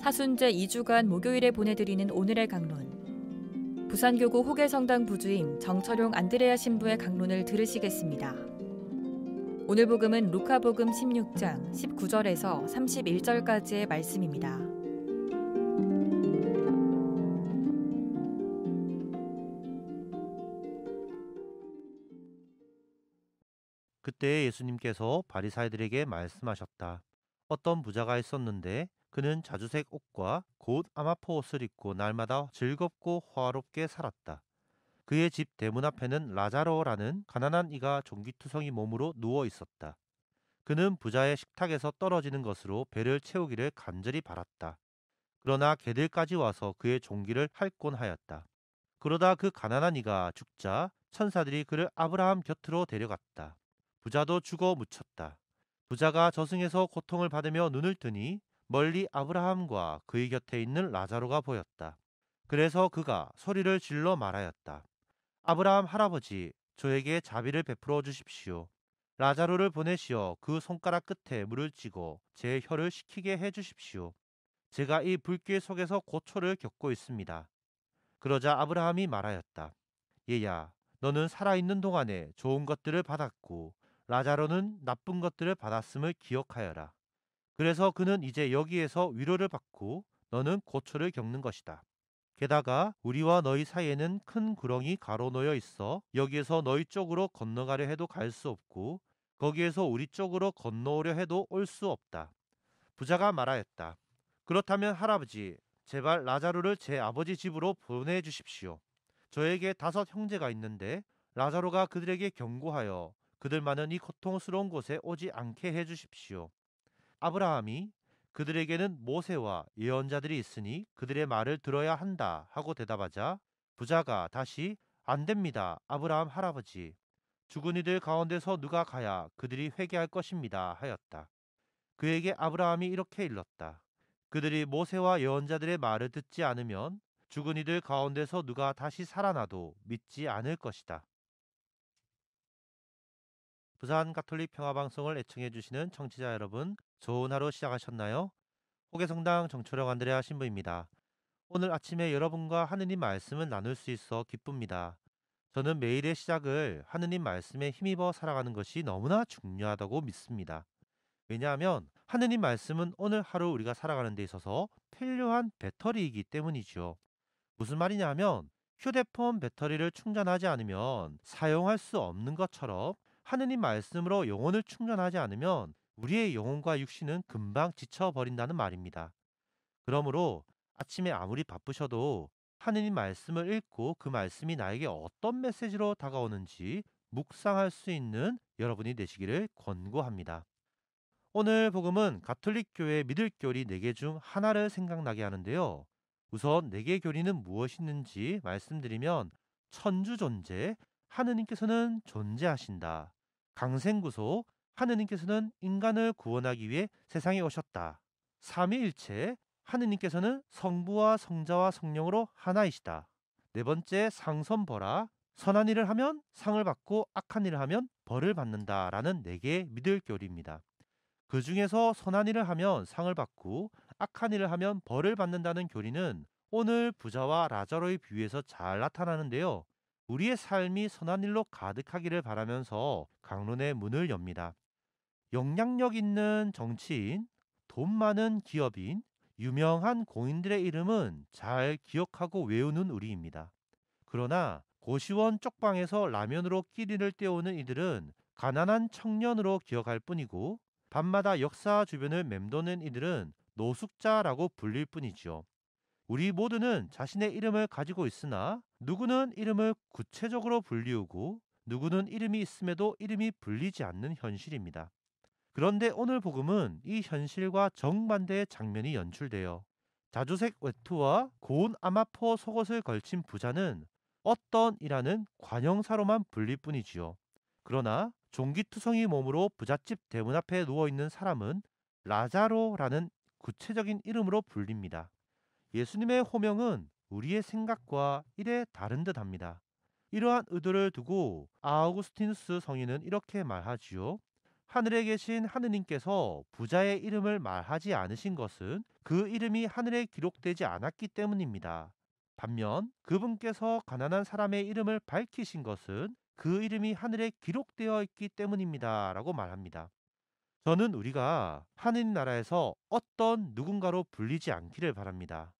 사순제 2주간 목요일에 보내드리는 오늘의 강론. 부산교구 호계성당 부주임 정철용 안드레아 신부의 강론을 들으시겠습니다. 오늘 복음은 루카복음 16장 19절에서 31절까지의 말씀입니다. 그때 예수님께서 바리사이들에게 말씀하셨다. 어떤 부자가 있었는데 그는 자주색 옷과 곧 아마포 옷을 입고 날마다 즐겁고 화롭게 살았다. 그의 집 대문 앞에는 라자로라는 가난한 이가 종기투성이 몸으로 누워 있었다. 그는 부자의 식탁에서 떨어지는 것으로 배를 채우기를 간절히 바랐다. 그러나 개들까지 와서 그의 종기를 핥곤 하였다. 그러다 그 가난한 이가 죽자 천사들이 그를 아브라함 곁으로 데려갔다. 부자도 죽어 묻혔다. 부자가 저승에서 고통을 받으며 눈을 뜨니 멀리 아브라함과 그의 곁에 있는 라자로가 보였다. 그래서 그가 소리를 질러 말하였다. 아브라함 할아버지, 저에게 자비를 베풀어 주십시오. 라자로를 보내시어 그 손가락 끝에 물을 찌고 제 혀를 식히게 해 주십시오. 제가 이 불길 속에서 고초를 겪고 있습니다. 그러자 아브라함이 말하였다. 얘야, 너는 살아있는 동안에 좋은 것들을 받았고 라자로는 나쁜 것들을 받았음을 기억하여라. 그래서 그는 이제 여기에서 위로를 받고 너는 고초를 겪는 것이다. 게다가 우리와 너희 사이에는 큰 구렁이 가로놓여 있어 여기에서 너희 쪽으로 건너가려 해도 갈 수 없고 거기에서 우리 쪽으로 건너오려 해도 올 수 없다. 부자가 말하였다. 그렇다면 할아버지, 제발 라자로를 제 아버지 집으로 보내주십시오. 저에게 다섯 형제가 있는데 라자로가 그들에게 경고하여 그들만은 이 고통스러운 곳에 오지 않게 해 주십시오. 아브라함이 그들에게는 모세와 예언자들이 있으니 그들의 말을 들어야 한다 하고 대답하자 부자가 다시 안 됩니다. 아브라함 할아버지. 죽은 이들 가운데서 누가 가야 그들이 회개할 것입니다. 하였다. 그에게 아브라함이 이렇게 일렀다. 그들이 모세와 예언자들의 말을 듣지 않으면 죽은 이들 가운데서 누가 다시 살아나도 믿지 않을 것이다. 부산 가톨릭 평화방송을 애청해 주시는 청취자 여러분, 좋은 하루 시작하셨나요? 호계성당 정철영 안드레아 신부입니다. 오늘 아침에 여러분과 하느님 말씀을 나눌 수 있어 기쁩니다. 저는 매일의 시작을 하느님 말씀에 힘입어 살아가는 것이 너무나 중요하다고 믿습니다. 왜냐하면 하느님 말씀은 오늘 하루 우리가 살아가는 데 있어서 필요한 배터리이기 때문이죠. 무슨 말이냐 하면 휴대폰 배터리를 충전하지 않으면 사용할 수 없는 것처럼 하느님 말씀으로 영혼을 충전하지 않으면 우리의 영혼과 육신은 금방 지쳐버린다는 말입니다. 그러므로 아침에 아무리 바쁘셔도 하느님 말씀을 읽고 그 말씀이 나에게 어떤 메시지로 다가오는지 묵상할 수 있는 여러분이 되시기를 권고합니다. 오늘 복음은 가톨릭 교회 믿을 교리 4개 중 하나를 생각나게 하는데요. 우선 4개 교리는 무엇이 있는지 말씀드리면 천주 존재, 하느님께서는 존재하신다. 강생구속 하느님께서는 인간을 구원하기 위해 세상에 오셨다. 삼위일체 하느님께서는 성부와 성자와 성령으로 하나이시다. 네 번째 상선벌라 선한 일을 하면 상을 받고 악한 일을 하면 벌을 받는다라는 네 개의 믿을 교리입니다. 그 중에서 선한 일을 하면 상을 받고 악한 일을 하면 벌을 받는다는 교리는 오늘 부자와 라자로의 비유에서 잘 나타나는데요. 우리의 삶이 선한 일로 가득하기를 바라면서 강론의 문을 엽니다. 영향력 있는 정치인, 돈 많은 기업인, 유명한 공인들의 이름은 잘 기억하고 외우는 우리입니다. 그러나 고시원 쪽방에서 라면으로 끼니를 때우는 이들은 가난한 청년으로 기억할 뿐이고 밤마다 역사 주변을 맴도는 이들은 노숙자라고 불릴 뿐이지요. 우리 모두는 자신의 이름을 가지고 있으나 누구는 이름을 구체적으로 불리우고 누구는 이름이 있음에도 이름이 불리지 않는 현실입니다. 그런데 오늘 복음은 이 현실과 정반대의 장면이 연출되어 자주색 외투와 고운 아마포 속옷을 걸친 부자는 어떤이라는 관형사로만 불릴 뿐이지요. 그러나 종기투성이 몸으로 부잣집 대문 앞에 누워 있는 사람은 라자로라는 구체적인 이름으로 불립니다. 예수님의 호명은 우리의 생각과 일에 다른 듯 합니다. 이러한 의도를 두고 아우구스티누스 성인은 이렇게 말하지요. 하늘에 계신 하느님께서 부자의 이름을 말하지 않으신 것은 그 이름이 하늘에 기록되지 않았기 때문입니다. 반면 그분께서 가난한 사람의 이름을 밝히신 것은 그 이름이 하늘에 기록되어 있기 때문입니다. 라고 말합니다. 저는 우리가 하느님 나라에서 어떤 누군가로 불리지 않기를 바랍니다.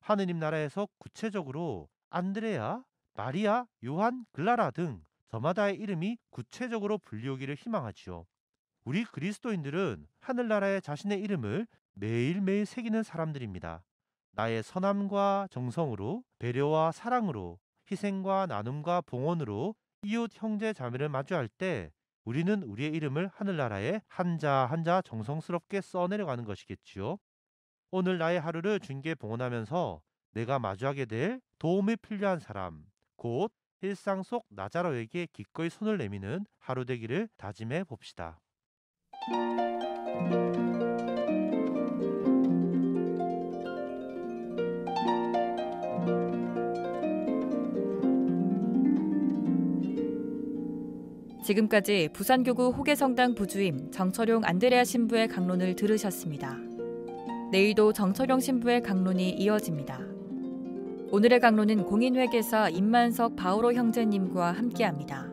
하느님 나라에서 구체적으로 안드레아, 마리아, 요한, 글라라 등 저마다의 이름이 구체적으로 불리우기를 희망하지요. 우리 그리스도인들은 하늘나라에 자신의 이름을 매일매일 새기는 사람들입니다. 나의 선함과 정성으로, 배려와 사랑으로, 희생과 나눔과 봉헌으로 이웃 형제 자매를 마주할 때 우리는 우리의 이름을 하늘나라에 한자 한자 정성스럽게 써내려가는 것이겠지요. 오늘 나의 하루를 중계 께 봉헌하면서 내가 마주하게 될 도움이 필요한 사람, 곧 일상 속 나자로에게 기꺼이 손을 내미는 하루 되기를 다짐해 봅시다. 지금까지 부산교구 호계성당 부주임 정철용 안드레아 신부의 강론을 들으셨습니다. 내일도 정철영 신부의 강론이 이어집니다. 오늘의 강론은 공인회계사 임만석 바오로 형제님과 함께합니다.